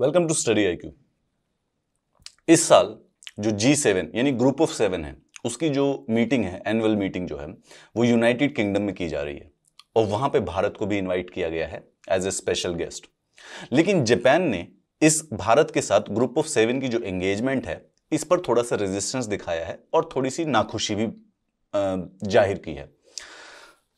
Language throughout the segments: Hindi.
वेलकम टू स्टडी आई इस साल जो जी सेवन यानी ग्रुप ऑफ सेवन है उसकी जो मीटिंग है एनुअल मीटिंग जो है वो यूनाइटेड किंगडम में की जा रही है और वहां पे भारत को भी इनवाइट किया गया है एज ए स्पेशल गेस्ट लेकिन जापान ने इस भारत के साथ ग्रुप ऑफ सेवन की जो एंगेजमेंट है इस पर थोड़ा सा रेजिस्टेंस दिखाया है और थोड़ी सी नाखुशी भी जाहिर की है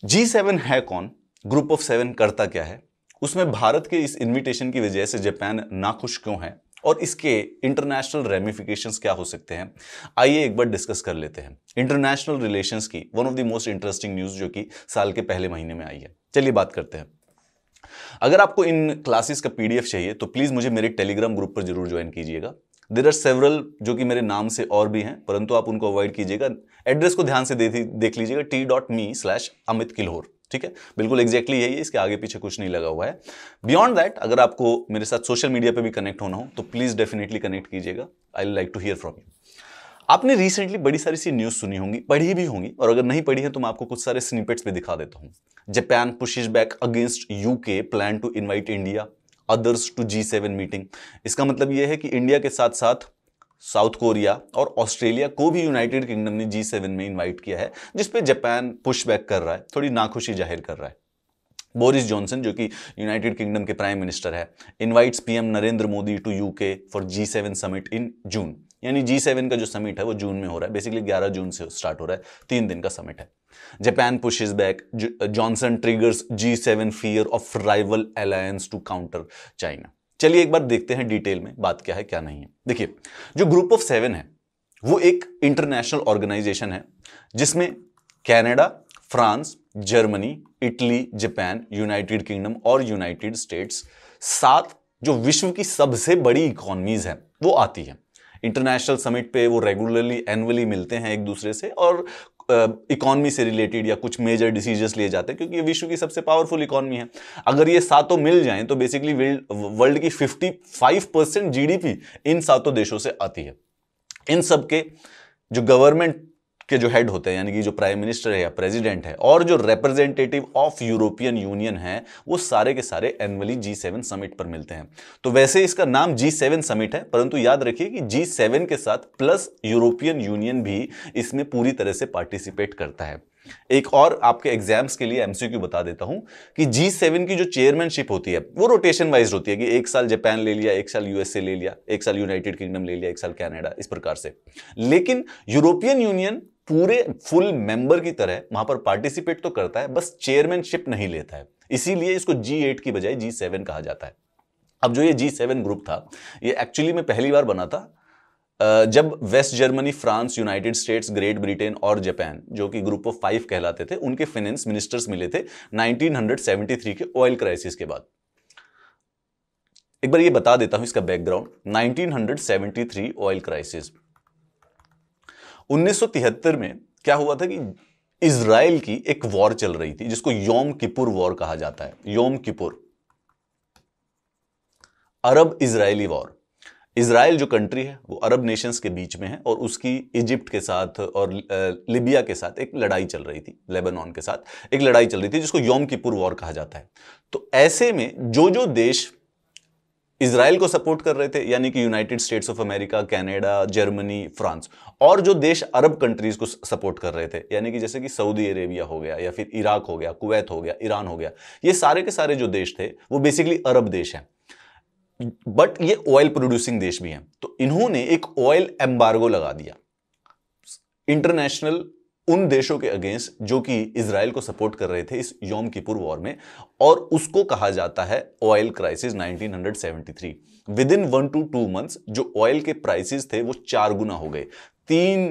जी सेवन है कौन ग्रुप ऑफ सेवन करता क्या है उसमें भारत के इस इन्विटेशन की वजह से जापान नाखुश क्यों है और इसके इंटरनेशनल रेमिफिकेशन क्या हो सकते हैं आइए एक बार डिस्कस कर लेते हैं इंटरनेशनल रिलेशन की one of the most interesting news जो कि साल के पहले महीने में आई है चलिए बात करते हैं अगर आपको इन क्लासेस का पीडीएफ चाहिए तो प्लीज़ मुझे मेरे टेलीग्राम ग्रुप पर जरूर ज्वाइन कीजिएगा देर आर सेवरल जो कि मेरे नाम से और भी हैं परंतु आप उनको अवॉइड कीजिएगा एड्रेस को ध्यान से देख लीजिएगा t dot me slash Amit Kilor ठीक है बिल्कुल एग्जैक्टली यही है इसके आगे पीछे कुछ नहीं लगा हुआ है बियॉन्ड दैट अगर आपको मेरे साथ सोशल मीडिया पर भी कनेक्ट होना हो तो प्लीज़ डेफिनेटली कनेक्ट कीजिएगा I like to hear from you आपने रिसेंटली बड़ी सारी सी न्यूज़ सुनी होंगी पढ़ी भी होंगी और अगर नहीं पढ़ी है तो मैं आपको कुछ सारे स्निपेट्स भी दिखा देता हूँ Japan pushes back against UK plan to invite India others to G seven meeting इसका मतलब यह है कि इंडिया के साथ साथ साउथ कोरिया और ऑस्ट्रेलिया को भी यूनाइटेड किंगडम ने जी सेवन में इनवाइट किया है जिसपे जापान पुशबैक कर रहा है थोड़ी नाखुशी जाहिर कर रहा है बोरिस जॉनसन जो कि यूनाइटेड किंगडम के प्राइम मिनिस्टर है invites PM Narendra Modi to UK for G seven summit in June यानी जी सेवन का जो समिट है वो जून में हो रहा है बेसिकली ग्यारह जून से स्टार्ट हो रहा है तीन दिन का समिट है Japan is back Johnson triggers G seven fear of rival alliance to counter China चलिए एक बार देखते हैं डिटेल में बात क्या है क्या नहीं है देखिए जो ग्रुप ऑफ सेवन है वो एक इंटरनेशनल ऑर्गेनाइजेशन है जिसमें Canada France Germany Italy Japan United Kingdom और यूनाइटेड स्टेट्स सात जो विश्व की सबसे बड़ी इकोनॉमीज है वो आती है इंटरनेशनल समिट पे वो रेगुलरली एनुअली मिलते हैं एक दूसरे से और इकोनॉमी से रिलेटेड या कुछ मेजर डिसीजंस लिए जाते हैं क्योंकि ये विश्व की सबसे पावरफुल इकोनॉमी है अगर ये सातों मिल जाएं तो बेसिकली वर्ल्ड की 55 परसेंट जीडीपी इन सातों देशों से आती है इन सब के जो गवर्नमेंट के जो हेड होते हैं यानी कि जो प्राइम मिनिस्टर है या प्रेसिडेंट है और जो रिप्रेजेंटेटिव ऑफ यूरोपियन यूनियन है वो सारे के सारे एनुअली जी सेवन समिट पर मिलते हैं तो वैसे इसका नाम जी सेवन समिट है परंतु याद रखिए कि जी सेवन के साथ प्लस यूरोपियन यूनियन भी इसमें पूरी तरह से पार्टिसिपेट करता है एक और आपके एग्जाम्स के लिए एमसीक्यू बता देता हूं कि जी सेवन की जो चेयरमैनशिप होती है वो रोटेशन वाइज होती है कि एक साल जापान ले लिया एक साल यूएसए ले लिया एक साल यूनाइटेड किंगडम ले लिया एक साल कनाडा इस प्रकार से लेकिन यूरोपियन यूनियन पूरे फुल मेंबर की तरह वहां पर पार्टिसिपेट तो करता है बस चेयरमैनशिप नहीं लेता है इसीलिए इसको जी एट की बजाय जी सेवन कहा जाता है अब जो ये जी सेवन ग्रुप था ये एक्चुअली में पहली बार बना था जब West Germany France United States Great Britain और जापान जो कि ग्रुप ऑफ फाइव कहलाते थे उनके फाइनेंस मिनिस्टर्स मिले थे 1973 के ऑयल क्राइसिस के बाद एक बार ये बता देता हूं इसका बैकग्राउंड 1973 ऑयल क्राइसिस 1973 में क्या हुआ था कि इसराइल की एक वॉर चल रही थी जिसको योम किपुर वॉर कहा जाता है Yom Kippur Arab Israeli war Israel जो कंट्री है वो अरब नेशंस के बीच में है और उसकी इजिप्ट के साथ और लिबिया के साथ एक लड़ाई चल रही थी लेबनान के साथ एक लड़ाई चल रही थी जिसको योम किपुर वॉर कहा जाता है तो ऐसे में जो जो देश इसराइल को सपोर्ट कर रहे थे यानी कि United States of America Canada Germany France और जो देश अरब कंट्रीज को सपोर्ट कर रहे थे यानी कि जैसे कि सऊदी अरेबिया हो गया या फिर इराक हो गया कुवैत हो गया ईरान हो गया ये सारे के सारे जो देश थे वो बेसिकली अरब देश हैं बट ये ऑयल प्रोड्यूसिंग देश भी हैं तो इन्होंने एक ऑयल एम्बार्गो लगा दिया इंटरनेशनल उन देशों के अगेंस्ट जो कि इसराइल को सपोर्ट कर रहे थे इस योम कीपुर वॉर में और उसको कहा जाता है oil crisis 1973 within one two two months जो ऑयल के प्राइसेस थे वो चार गुना हो गए तीन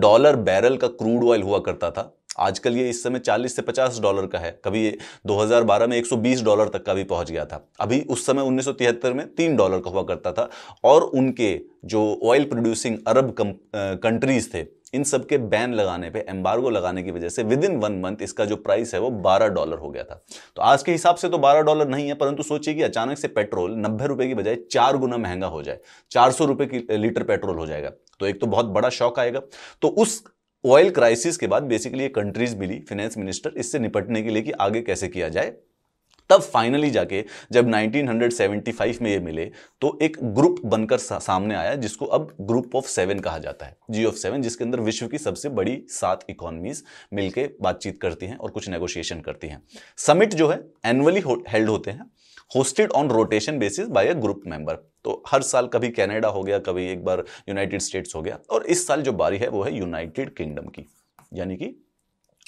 डॉलर बैरल का क्रूड ऑयल हुआ करता था आजकल ये इस समय 40 से 50 डॉलर का है कभी ये 2012 में 120 डॉलर तक का भी पहुंच गया था अभी उस समय 1973 में तीन डॉलर का हुआ करता था और उनके जो ऑयल प्रोड्यूसिंग अरब कंट्रीज़ थे इन सब के बैन लगाने पे एम्बार्गो लगाने की वजह से विद इन वन मंथ इसका जो प्राइस है वो 12 डॉलर हो गया था तो आज के हिसाब से तो 12 डॉलर नहीं है परंतु सोचिए कि अचानक से पेट्रोल नब्बे रुपए की बजाय चार गुना महंगा हो जाए चार सौ रुपये की लीटर पेट्रोल हो जाएगा तो एक तो बहुत बड़ा शौक आएगा तो उस ऑयल क्राइसिस के बाद बेसिकली ये कंट्रीज मिली फाइनेंस मिनिस्टर इससे निपटने के लिए कि आगे कैसे किया जाए तब फाइनली जाके जब 1975 में ये मिले तो एक ग्रुप बनकर सामने आया जिसको अब ग्रुप ऑफ सेवन कहा जाता है जी ऑफ सेवन जिसके अंदर विश्व की सबसे बड़ी सात इकोनॉमीज मिलके बातचीत करती हैं और कुछ नेगोशिएशन करती हैं समिट जो है एनुअली हेल्ड होते हैं hosted on rotation basis by a group member तो हर साल कभी कनाडा हो गया कभी एक बार यूनाइटेड स्टेट्स हो गया और इस साल जो बारी है वो है यूनाइटेड किंगडम की यानी कि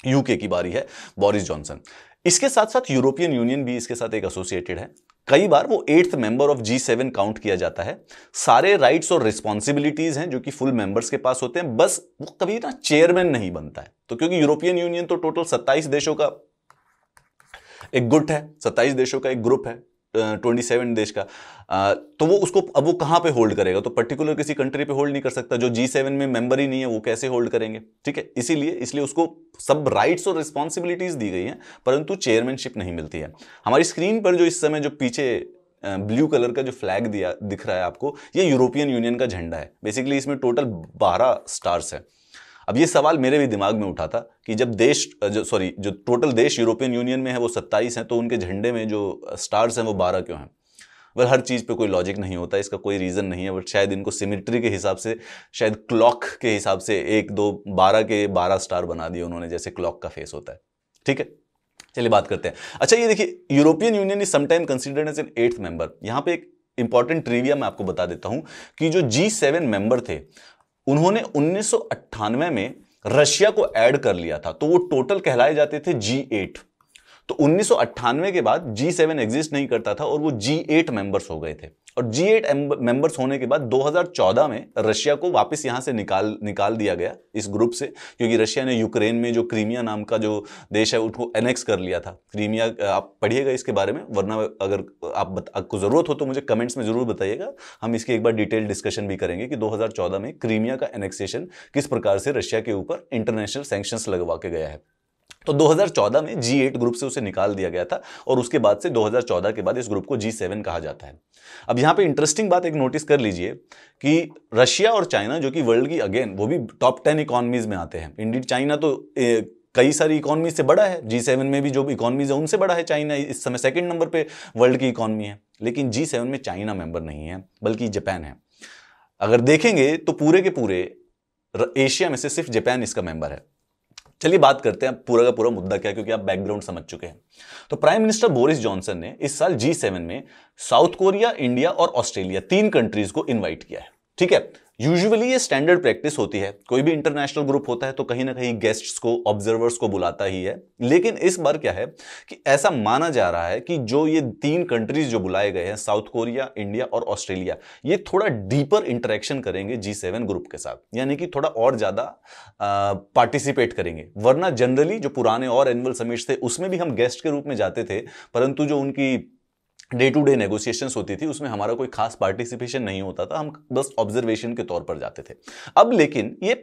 यूके की बारी है बोरिस जॉनसन इसके साथ साथ यूरोपियन यूनियन भी इसके साथ एक एसोसिएटेड है कई बार वो eighth member of G seven count किया जाता है सारे राइट्स और रिस्पॉन्सिबिलिटीज हैं जो कि फुल मेंबर्स के पास होते हैं बस वो कभी ना चेयरमैन नहीं बनता है तो क्योंकि यूरोपियन यूनियन तो टोटल सत्ताईस देशों का एक गुट है सत्ताईस देशों का एक ग्रुप है ट्वेंटी सेवन देश का तो वो उसको अब वो कहाँ पे होल्ड करेगा तो पर्टिकुलर किसी कंट्री पे होल्ड नहीं कर सकता जो जी सेवन में मेंबर ही नहीं है वो कैसे होल्ड करेंगे ठीक है इसीलिए इसलिए उसको सब राइट्स और रिस्पॉन्सिबिलिटीज दी गई हैं परंतु चेयरमैनशिप नहीं मिलती है हमारी स्क्रीन पर जो इस समय जो पीछे ब्लू कलर का जो फ्लैग दिया दिख रहा है आपको ये यूरोपियन यूनियन का झंडा है बेसिकली इसमें टोटल बारह स्टार्स है अब ये सवाल मेरे भी दिमाग में उठा था कि जब देश जो सॉरी जो टोटल देश यूरोपियन यूनियन में है वो सत्ताईस हैं तो उनके झंडे में जो स्टार्स हैं वो बारह क्यों हैं वह हर चीज़ पे कोई लॉजिक नहीं होता इसका कोई रीज़न नहीं है बट शायद इनको सिमिट्री के हिसाब से शायद क्लॉक के हिसाब से एक दो बारह के बारह स्टार बना दिए उन्होंने जैसे क्लॉक का फेस होता है ठीक है चलिए बात करते हैं अच्छा ये देखिए European Union is sometime considered as an eighth member यहाँ पे एक इंपॉर्टेंट ट्रीविया मैं आपको बता देता हूँ कि जो जी सेवन मेंबर थे उन्होंने उन्नीस में रशिया को ऐड कर लिया था तो वो टोटल कहलाए जाते थे जी एट तो उन्नीस के बाद जी सेवन एग्जिस्ट नहीं करता था और वो जी एट मेंबर्स हो गए थे और जी एट मेंबर्स होने के बाद 2014 में रशिया को वापस यहाँ से निकाल निकाल दिया गया इस ग्रुप से क्योंकि रशिया ने यूक्रेन में जो क्रीमिया नाम का जो देश है उसको एनेक्स कर लिया था क्रीमिया आप पढ़िएगा इसके बारे में वरना अगर आप आपको ज़रूरत हो तो मुझे कमेंट्स में ज़रूर बताइएगा हम इसकी एक बार डिटेल डिस्कशन भी करेंगे कि 2014 में क्रीमिया का एनेक्सेशन किस प्रकार से रशिया के ऊपर इंटरनेशनल सेंक्शंस लगवा के गया है तो 2014 में G8 ग्रुप से उसे निकाल दिया गया था और उसके बाद से 2014 के बाद इस ग्रुप को G7 कहा जाता है अब यहाँ पे इंटरेस्टिंग बात एक नोटिस कर लीजिए कि रशिया और चाइना जो कि वर्ल्ड की अगेन वो भी टॉप टेन इकोनॉमीज में आते हैं इंडीड चाइना तो ए, कई सारी इकोनॉमी से बड़ा है जी सेवन में भी जो इकोनॉमीज है उनसे बड़ा है चाइना इस समय सेकंड नंबर पे वर्ल्ड की इकोनॉमी है लेकिन जी सेवन में चाइना मेंबर नहीं है बल्कि जापान है अगर देखेंगे तो पूरे के पूरे एशिया में से सिर्फ जापान इसका मेंबर है चलिए बात करते हैं पूरा का पूरा मुद्दा क्या क्योंकि आप बैकग्राउंड समझ चुके हैं तो प्राइम मिनिस्टर बोरिस जॉनसन ने इस साल जी सेवन में साउथ कोरिया इंडिया और ऑस्ट्रेलिया तीन कंट्रीज को इन्वाइट किया है ठीक है यूजुअली ये स्टैंडर्ड प्रैक्टिस होती है कोई भी इंटरनेशनल ग्रुप होता है तो कहीं ना कहीं गेस्ट्स को ऑब्जर्वर्स को बुलाता ही है लेकिन इस बार क्या है कि ऐसा माना जा रहा है कि जो ये तीन कंट्रीज जो बुलाए गए हैं साउथ कोरिया इंडिया और ऑस्ट्रेलिया ये थोड़ा डीपर इंटरेक्शन करेंगे जी सेवन ग्रुप के साथ यानी कि थोड़ा और ज़्यादा पार्टिसिपेट करेंगे वरना जनरली जो पुराने और एनुअल समिट्स थे उसमें भी हम गेस्ट के रूप में जाते थे परंतु जो उनकी डे टू डे नेगोशिएशंस होती थी उसमें हमारा कोई खास पार्टिसिपेशन नहीं होता था हम बस ऑब्जर्वेशन के तौर पर जाते थे अब लेकिन ये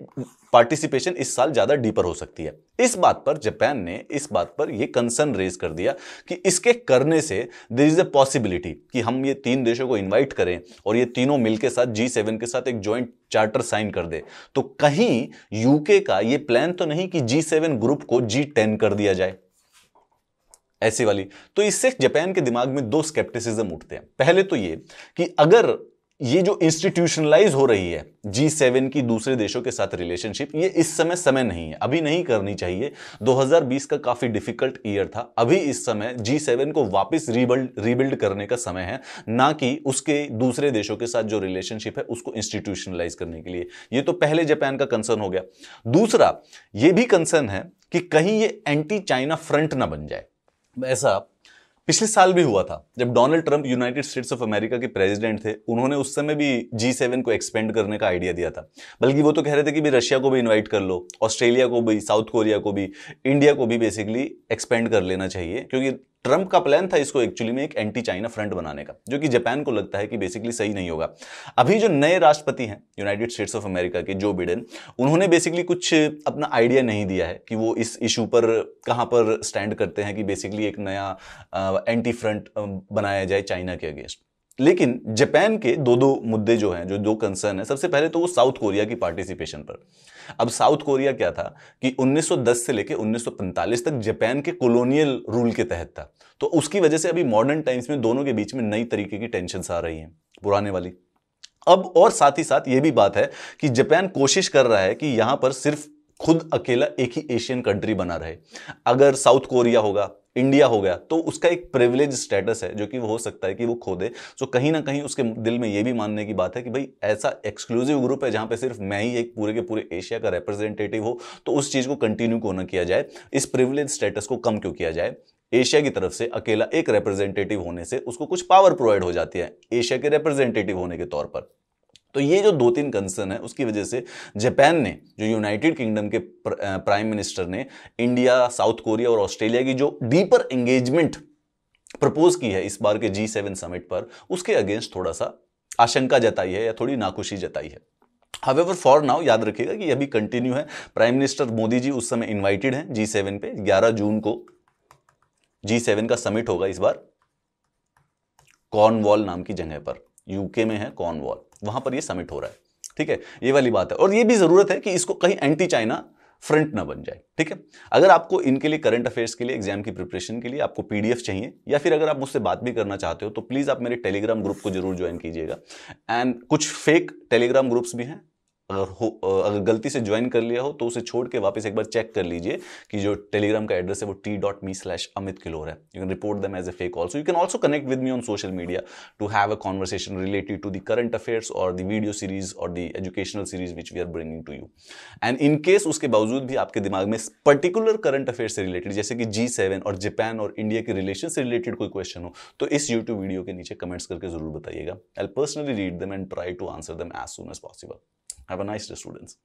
पार्टिसिपेशन इस साल ज़्यादा डीपर हो सकती है इस बात पर जापान ने इस बात पर ये कंसर्न रेज कर दिया कि इसके करने से देर इज़ अ पॉसिबिलिटी कि हम ये तीन देशों को इन्वाइट करें और ये तीनों मिल के साथ जी सेवन के साथ एक ज्वाइंट चार्टर साइन कर दे तो कहीं यूके का ये प्लान तो नहीं कि जी सेवन ग्रुप को जी टेन कर दिया जाए ऐसी वाली तो इससे जापान के दिमाग में दो स्केप्टिसिज्म उठते हैं पहले तो ये कि अगर ये जो इंस्टीट्यूशनलाइज हो रही है जी सेवन की दूसरे देशों के साथ रिलेशनशिप ये इस समय समय नहीं है अभी नहीं करनी चाहिए 2020 का काफ़ी डिफिकल्ट ईयर था अभी इस समय जी सेवन को वापस रीबिल्ड रीबिल्ड करने का समय है ना कि उसके दूसरे देशों के साथ जो रिलेशनशिप है उसको इंस्टीट्यूशनलाइज करने के लिए ये तो पहले जापान का कंसर्न हो गया दूसरा ये भी कंसर्न है कि कहीं ये एंटी चाइना फ्रंट ना बन जाए ऐसा पिछले साल भी हुआ था जब Donald Trump United States of America के प्रेसिडेंट थे उन्होंने उस समय भी जी सेवन को एक्सपेंड करने का आइडिया दिया था बल्कि वो तो कह रहे थे कि भी रशिया को भी इनवाइट कर लो ऑस्ट्रेलिया को भी साउथ कोरिया को भी इंडिया को भी बेसिकली एक्सपेंड कर लेना चाहिए क्योंकि ट्रंप का प्लान था इसको एक्चुअली में एक एंटी चाइना फ्रंट बनाने का जो कि जापान को लगता है कि बेसिकली सही नहीं होगा अभी जो नए राष्ट्रपति हैं यूनाइटेड स्टेट्स ऑफ अमेरिका के जो बिडेन उन्होंने बेसिकली कुछ अपना आइडिया नहीं दिया है कि वो इस इशू पर कहाँ पर स्टैंड करते हैं कि बेसिकली एक नया एंटी फ्रंट बनाया जाए चाइना के अगेंस्ट लेकिन जापान के दो दो मुद्दे जो हैं जो दो कंसर्न है सबसे पहले तो वो साउथ कोरिया की पार्टिसिपेशन पर अब साउथ कोरिया क्या था कि 1910 से लेकर 1945 तक जापान के कॉलोनियल रूल के तहत था तो उसकी वजह से अभी मॉडर्न टाइम्स में दोनों के बीच में नई तरीके की टेंशन आ रही हैं पुराने वाली अब और साथ ही साथ ये भी बात है कि जापान कोशिश कर रहा है कि यहाँ पर सिर्फ खुद अकेला एक ही एशियन कंट्री बना रहे अगर साउथ कोरिया होगा इंडिया हो गया तो उसका एक प्रिविलेज स्टेटस है जो कि वो हो सकता है कि वो खो दे सो कहीं ना कहीं उसके दिल में ये भी मानने की बात है कि भाई ऐसा एक्सक्लूसिव ग्रुप है जहाँ पे सिर्फ मैं ही एक पूरे के पूरे एशिया का रिप्रेजेंटेटिव हो तो उस चीज़ को कंटिन्यू क्यों ना किया जाए इस प्रिविलेज स्टेटस को कम क्यों किया जाए एशिया की तरफ से अकेला एक रिप्रेजेंटेटिव होने से उसको कुछ पावर प्रोवाइड हो जाती है एशिया के रिप्रेजेंटेटिव होने के तौर पर तो ये जो दो तीन कंसर्न है उसकी वजह से जापान ने जो यूनाइटेड किंगडम के प्राइम मिनिस्टर ने इंडिया साउथ कोरिया और ऑस्ट्रेलिया की जो डीपर एंगेजमेंट प्रपोज की है इस बार के जी सेवन समिट पर उसके अगेंस्ट थोड़ा सा आशंका जताई है या थोड़ी नाखुशी जताई है हावेवर फॉर नाउ याद रखिएगा कि अभी कंटिन्यू है प्राइम मिनिस्टर मोदी जी उस समय इन्वाइटेड हैं जी सेवन पे ग्यारह जून को जी सेवन का समिट होगा इस बार कॉर्नवॉल नाम की जगह पर यूके में है कॉर्नवॉल वहां पर ये समिट हो रहा है ठीक है ये वाली बात है और ये भी जरूरत है कि इसको कहीं एंटी चाइना फ्रंट ना बन जाए ठीक है अगर आपको इनके लिए करंट अफेयर्स के लिए एग्जाम की प्रिपरेशन के लिए आपको पीडीएफ चाहिए या फिर अगर आप मुझसे बात भी करना चाहते हो तो प्लीज़ आप मेरे टेलीग्राम ग्रुप को जरूर ज्वाइन कीजिएगा एंड कुछ फेक टेलीग्राम ग्रुप्स भी हैं हो अगर गलती से ज्वाइन कर लिया हो तो उसे छोड़ के वापस एक बार चेक कर लीजिए कि जो टेलीग्राम का एड्रेस है वो t dot me slash Amit Kilor है you can report them as a fake also you can also connect with me on social media to have a conversation related to the current affairs और द वीडियो सीरीज और the educational series which we are bringing to you and in case उसके बावजूद भी आपके दिमाग में पर्टिकुलर करंट अफेयर से रिलेटेड जैसे कि जी सेवन और जापान और इंडिया के रिलेशन से रिलेटेड कोई क्वेश्चन हो तो इस यूट्यूब वीडियो के नीचे कमेंट्स करके जरूर बताइएगा I personally read them and try to answer them as soon as possible Have a nice day, students.